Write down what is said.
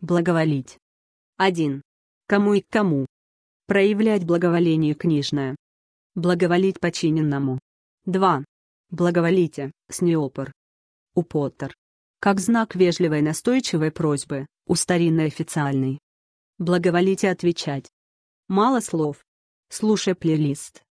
Благоволить. 1. Кому и к кому. Проявлять благоволение книжное. Благоволить подчиненному. 2. Благоволите, снеопор. Употтер. Как знак вежливой настойчивой просьбы, у старинной официальной. Благоволите отвечать. Мало слов. Слушай плейлист.